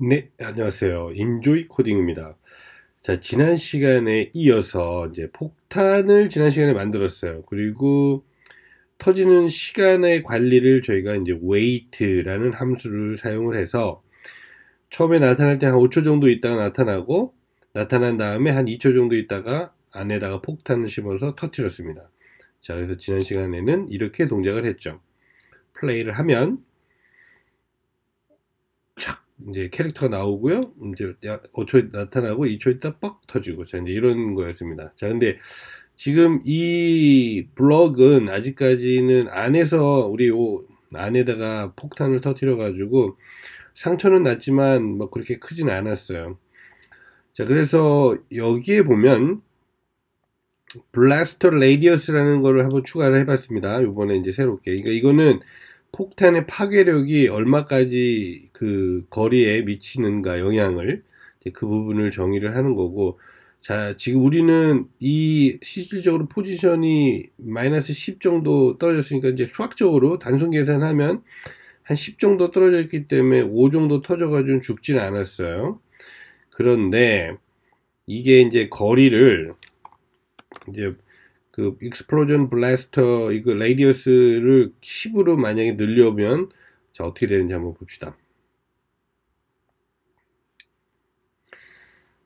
네, 안녕하세요. 임조이 코딩입니다. 자, 지난 시간에 이어서 이제 폭탄을 지난 시간에 만들었어요. 그리고 터지는 시간의 관리를 저희가 이제 wait라는 함수를 사용을 해서 처음에 나타날 때 한 5초 정도 있다가 나타나고 나타난 다음에 한 2초 정도 있다가 안에다가 폭탄을 심어서 터트렸습니다. 자, 그래서 지난 시간에는 이렇게 동작을 했죠. 플레이를 하면 이제 캐릭터가 나오고요. 이제 5초 어, 나타나고 2초 있다 뻑 터지고 자 이제 이런 거였습니다. 자 근데 지금 이 블럭은 아직까지는 안에서 우리 요 안에다가 폭탄을 터뜨려 가지고 상처는 났지만 뭐 그렇게 크진 않았어요. 자 그래서 여기에 보면 블라스터 레디어스라는 거를 한번 추가를 해봤습니다. 요번에 이제 새롭게. 그러니까 이거는 폭탄의 파괴력이 얼마까지 그 거리에 미치는가 영향을 그 부분을 정의를 하는 거고 자 지금 우리는 이 실질적으로 포지션이 마이너스 10 정도 떨어졌으니까 이제 수학적으로 단순 계산하면 한 10 정도 떨어졌기 때문에 5 정도 터져가지고 죽지는 않았어요. 그런데 이게 이제 거리를 이제 그 익스플로전 블래스터 이거 레이디어스를 10으로 만약에 늘려면 자 어떻게 되는지 한번 봅시다.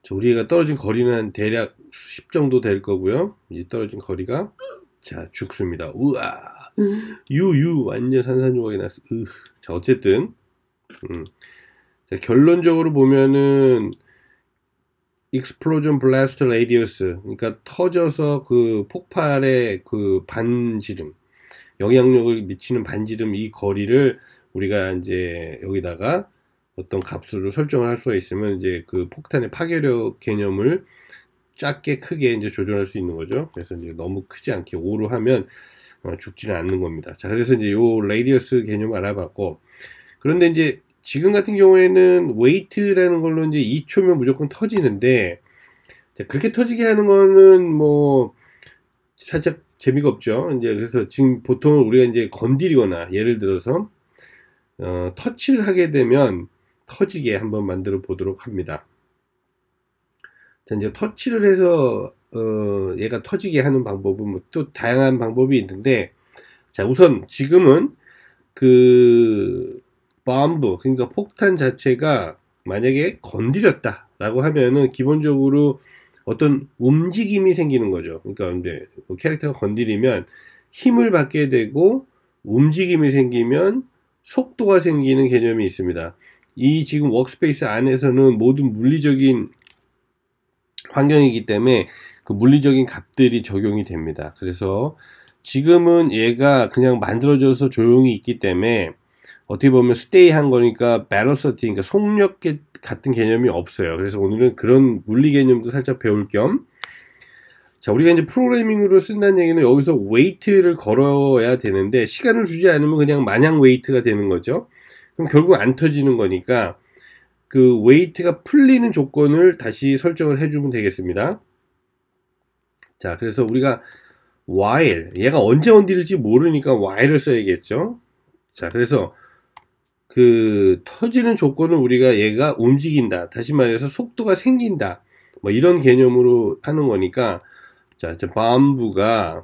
자, 우리가 떨어진 거리는 대략 10 정도 될 거고요. 이제 떨어진 거리가 자 죽습니다. 우와 유유 완전 산산조각이 났어. 으. 자 어쨌든 음. 자, 결론적으로 보면은 익스플로 o s i o n blast r 그러니까 터져서 그 폭발의 그 반지름 영향력을 미치는 반지름 이 거리를 우리가 이제 여기다가 어떤 값으로 설정을 할 수가 있으면 이제 그 폭탄의 파괴력 개념을 작게 크게 이제 조절할 수 있는 거죠. 그래서 이제 너무 크지 않게 5로 하면 어, 죽지는 않는 겁니다. 자, 그래서 이제 요 레이디어스 개념 알아봤고 그런데 이제 지금 같은 경우에는 웨이트라는 걸로 이제 2초면 무조건 터지는데 자, 그렇게 터지게 하는 거는 뭐 살짝 재미가 없죠. 이제 그래서 지금 보통 우리가 이제 건드리거나 예를 들어서 어, 터치를 하게 되면 터지게 한번 만들어 보도록 합니다. 자 이제 터치를 해서 어, 얘가 터지게 하는 방법은 뭐 또 다양한 방법이 있는데 자 우선 지금은 그 bomb 그러니까 폭탄 자체가 만약에 건드렸다라고 하면은 기본적으로 어떤 움직임이 생기는 거죠. 그러니까 이제 뭐 캐릭터가 건드리면 힘을 받게 되고 움직임이 생기면 속도가 생기는 개념이 있습니다. 이 지금 워크스페이스 안에서는 모든 물리적인 환경이기 때문에 그 물리적인 값들이 적용이 됩니다. 그래서 지금은 얘가 그냥 만들어져서 조용히 있기 때문에 어떻게 보면 스테이 한 거니까 배러서티 그러니까 속력 같은 개념이 없어요. 그래서 오늘은 그런 물리 개념도 살짝 배울 겸 자, 우리가 이제 프로그래밍으로 쓴다는 얘기는 여기서 웨이트를 걸어야 되는데 시간을 주지 않으면 그냥 마냥 웨이트가 되는 거죠. 그럼 결국 안 터지는 거니까 그 웨이트가 풀리는 조건을 다시 설정을 해주면 되겠습니다. 자, 그래서 우리가 while 얘가 언제 언딜지 모르니까 while을 써야겠죠. 자, 그래서 그 터지는 조건은 우리가 얘가 움직인다. 다시 말해서 속도가 생긴다. 뭐 이런 개념으로 하는 거니까 자, 이제 밤부가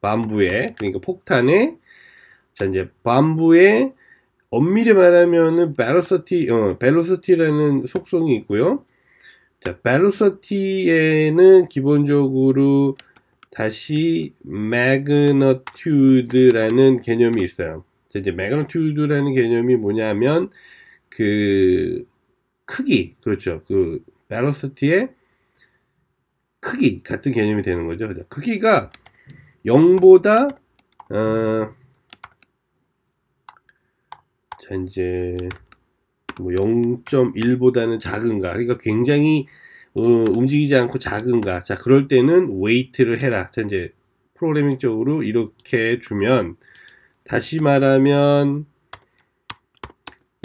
밤부에 그러니까 폭탄에 자 이제 밤부에 엄밀히 말하면은 벨로서티 어 벨로서티라는 속성이 있고요. 자, 벨로서티에는 기본적으로 다시 매그너튜드라는 개념이 있어요. 이제 매그니튜드라는 개념이 뭐냐면 그 크기 그렇죠 그 베로시티의 크기 같은 개념이 되는 거죠 크기가 0보다 어, 자 이제 뭐 0.1보다는 작은가 그러니까 굉장히 어, 움직이지 않고 작은가 자 그럴 때는 웨이트를 해라 자 이제 프로그래밍적으로 이렇게 주면 다시 말하면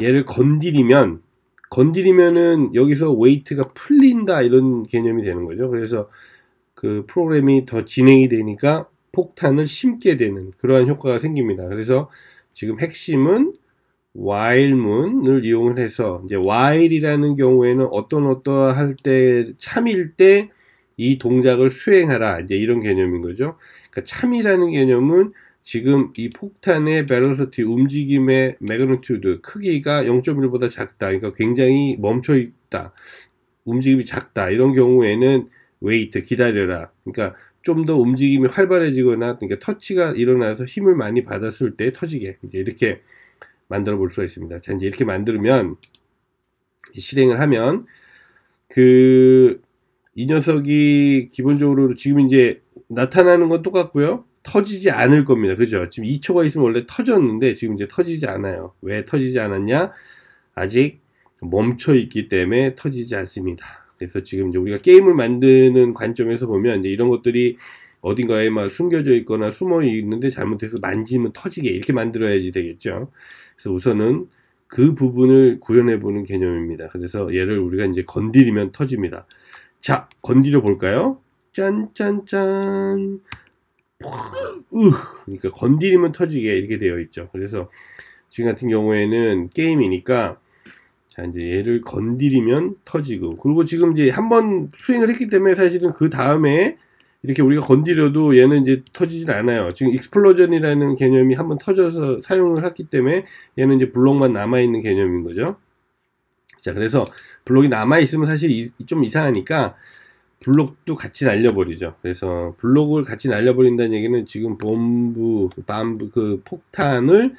얘를 건드리면 건드리면은 여기서 웨이트가 풀린다 이런 개념이 되는 거죠. 그래서 그 프로그램이 더 진행이 되니까 폭탄을 심게 되는 그러한 효과가 생깁니다. 그래서 지금 핵심은 while문을 이용해서 이제 while이라는 경우에는 어떤 어떠할 때 참일 때 이 동작을 수행하라 이제 이런 개념인 거죠. 그러니까 참이라는 개념은 지금 이 폭탄의 밸런스티 움직임의 매그니튜드 크기가 0.1보다 작다. 그러니까 굉장히 멈춰 있다. 움직임이 작다. 이런 경우에는 웨이트 기다려라. 그러니까 좀 더 움직임이 활발해지거나 그러니까 터치가 일어나서 힘을 많이 받았을 때 터지게 이제 이렇게 만들어 볼 수가 있습니다. 자 이제 이렇게 만들면 실행을 하면 그 이 녀석이 기본적으로 지금 이제 나타나는 건 똑같고요. 터지지 않을 겁니다. 그죠? 지금 2초가 있으면 원래 터졌는데 지금 이제 터지지 않아요. 왜 터지지 않았냐? 아직 멈춰 있기 때문에 터지지 않습니다. 그래서 지금 이제 우리가 게임을 만드는 관점에서 보면 이제 이런 것들이 어딘가에 막 숨겨져 있거나 숨어 있는데 잘못해서 만지면 터지게 이렇게 만들어야지 되겠죠. 그래서 우선은 그 부분을 구현해 보는 개념입니다. 그래서 얘를 우리가 이제 건드리면 터집니다. 자, 건드려 볼까요? 짠짠짠. 그러니까 건드리면 터지게 이렇게 되어 있죠. 그래서 지금 같은 경우에는 게임이니까 자 이제 얘를 건드리면 터지고 그리고 지금 이제 한번 수행을 했기 때문에 사실은 그 다음에 이렇게 우리가 건드려도 얘는 이제 터지진 않아요. 지금 익스플로전이라는 개념이 한번 터져서 사용을 했기 때문에 얘는 이제 블록만 남아있는 개념인 거죠. 자, 그래서 블록이 남아있으면 사실 이, 좀 이상하니까 블록도 같이 날려버리죠. 그래서 블록을 같이 날려버린다는 얘기는 지금 본부, 그 반부, 그 폭탄을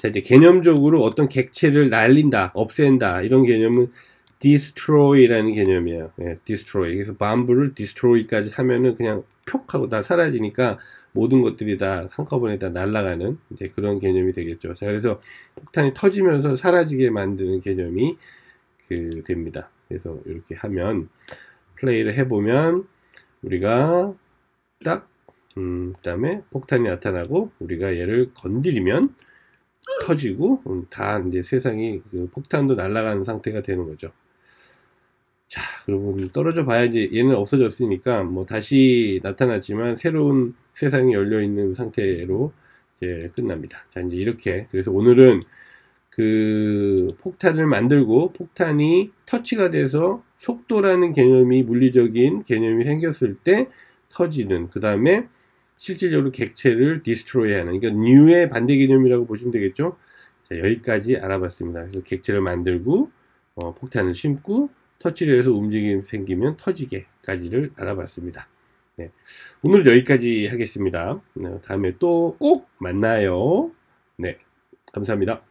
자 이제 개념적으로 어떤 객체를 날린다, 없앤다 이런 개념은 destroy라는 개념이에요. 예, destroy. 그래서 밤부를 destroy까지 하면은 그냥 푹하고 다 사라지니까 모든 것들이 다 한꺼번에 다 날아가는 이제 그런 개념이 되겠죠. 자 그래서 폭탄이 터지면서 사라지게 만드는 개념이 그 됩니다. 그래서 이렇게 하면 플레이를 해보면 우리가 딱 음, 그다음에 폭탄이 나타나고 우리가 얘를 건드리면 터지고 음, 다 이제 세상이 그 폭탄도 날아가는 상태가 되는 거죠. 자, 그러분 떨어져 봐야 이제 얘는 없어졌으니까 뭐 다시 나타났지만 새로운 세상이 열려 있는 상태로 이제 끝납니다. 자, 이제 이렇게 그래서 오늘은 그 폭탄을 만들고 폭탄이 터치가 돼서 속도라는 개념이 물리적인 개념이 생겼을 때 터지는 그 다음에 실질적으로 객체를 디스트로이하는 그러니까 뉴의 반대 개념이라고 보시면 되겠죠. 자, 여기까지 알아봤습니다. 그래서 객체를 만들고 어, 폭탄을 심고 터치를 해서 움직임 생기면 터지게까지를 알아봤습니다. 네. 오늘 여기까지 하겠습니다. 네, 다음에 또 꼭 만나요. 네, 감사합니다.